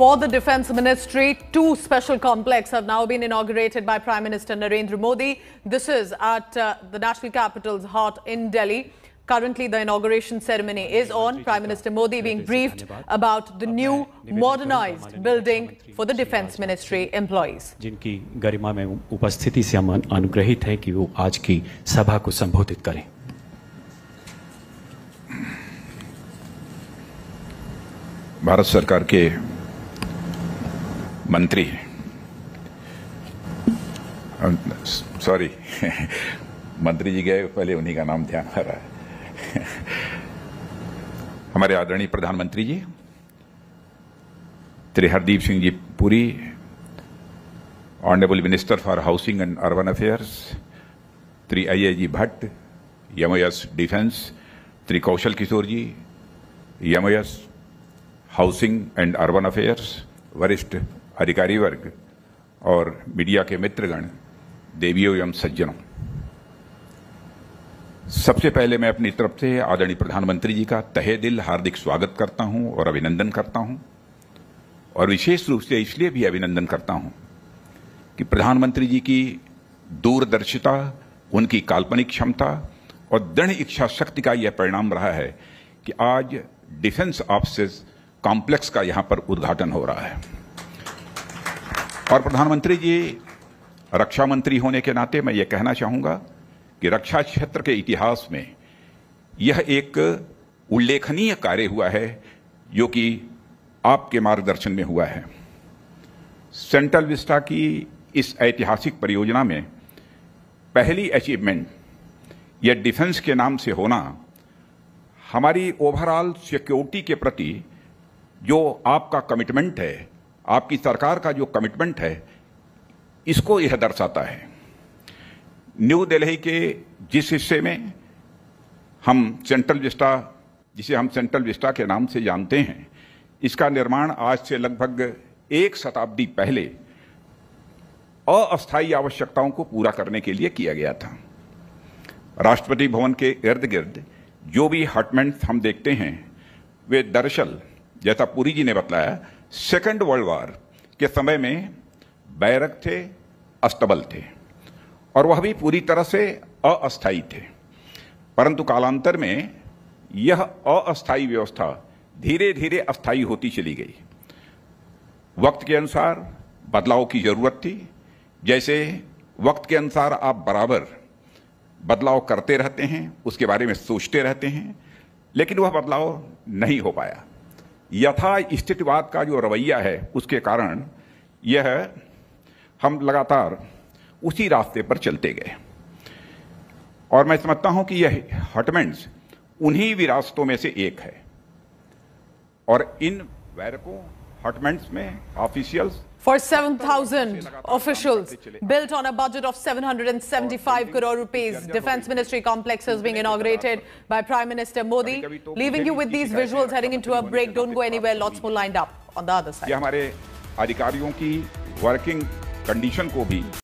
For the Defense Ministry, two special complexes have now been inaugurated by Prime Minister Narendra Modi. This is at uh, the national capital's heart in Delhi. Currently, the inauguration ceremony is on. Prime Minister Modi being briefed about the new modernized building for the Defense Ministry employees. जिनकी गरिमा में उपस्थिति से हम अनुग्रहित हैं कि वो आज की सभा को संबोधित करें भारत सरकार के मंत्री सॉरी मंत्री जी गए पहले उन्हीं का नाम ध्यान आ रहा है हमारे आदरणीय प्रधानमंत्री ji Shri Hardeep Singh ji Puri honourable minister for housing and urban affairs Shri Ajay Bhatt M defence Shri Kaushal Kishore ji M housing and urban affairs वरिष्ठ अधिकारी वर्ग और मीडिया के मित्रगण देवियों एवं सज्जनों सबसे पहले मैं अपनी तरफ से आदरणीय प्रधानमंत्री जी का तहे दिल हार्दिक स्वागत करता हूं और अभिनंदन करता हूं और विशेष रूप से इसलिए भी अभिनंदन करता हूं कि प्रधानमंत्री जी की दूरदर्शिता उनकी काल्पनिक क्षमता और दृढ़ इच्छा शक्ति का यह परिणाम रहा है कि आज डिफेंस ऑफिस कॉम्प्लेक्स का यहां पर उद्घाटन हो रहा है और प्रधानमंत्री जी रक्षा मंत्री होने के नाते मैं ये कहना चाहूंगा कि रक्षा क्षेत्र के इतिहास में यह एक उल्लेखनीय कार्य हुआ है जो कि आपके मार्गदर्शन में हुआ है सेंट्रल विस्टा की इस ऐतिहासिक परियोजना में पहली अचीवमेंट यह डिफेंस के नाम से होना हमारी ओवरऑल सिक्योरिटी के प्रति जो आपका कमिटमेंट है आपकी सरकार का जो कमिटमेंट है इसको यह दर्शाता है न्यू दिल्ली के जिस हिस्से में हम सेंट्रल विस्टा जिसे हम सेंट्रल विस्टा के नाम से जानते हैं इसका निर्माण आज से लगभग एक शताब्दी पहले अस्थायी आवश्यकताओं को पूरा करने के लिए किया गया था राष्ट्रपति भवन के इर्द गिर्द जो भी हटमेंट्स हम देखते हैं वे दरअसल जैसा पुरी जी ने बताया सेकेंड वर्ल्ड वार के समय में बैरक थे अस्तबल थे और वह भी पूरी तरह से अस्थायी थे परंतु कालांतर में यह अस्थायी व्यवस्था धीरे धीरे अस्थायी होती चली गई वक्त के अनुसार बदलाव की जरूरत थी जैसे वक्त के अनुसार आप बराबर बदलाव करते रहते हैं उसके बारे में सोचते रहते हैं लेकिन वह बदलाव नहीं हो पाया यथा स्थितिवाद का जो रवैया है उसके कारण यह हम लगातार उसी रास्ते पर चलते गए और मैं समझता हूं कि यह हटमेंट्स उन्हीं विरासतों में से एक है और इन वैरकों for 7,000 officials. Built on a budget of 775 crore rupees, Defense Ministry complex is being inaugurated by Prime Minister Modi. Leaving you with these visuals heading into a break. Don't go anywhere. Lots more lined up on the other side. ये हमारे अधिकारियों की working condition को भी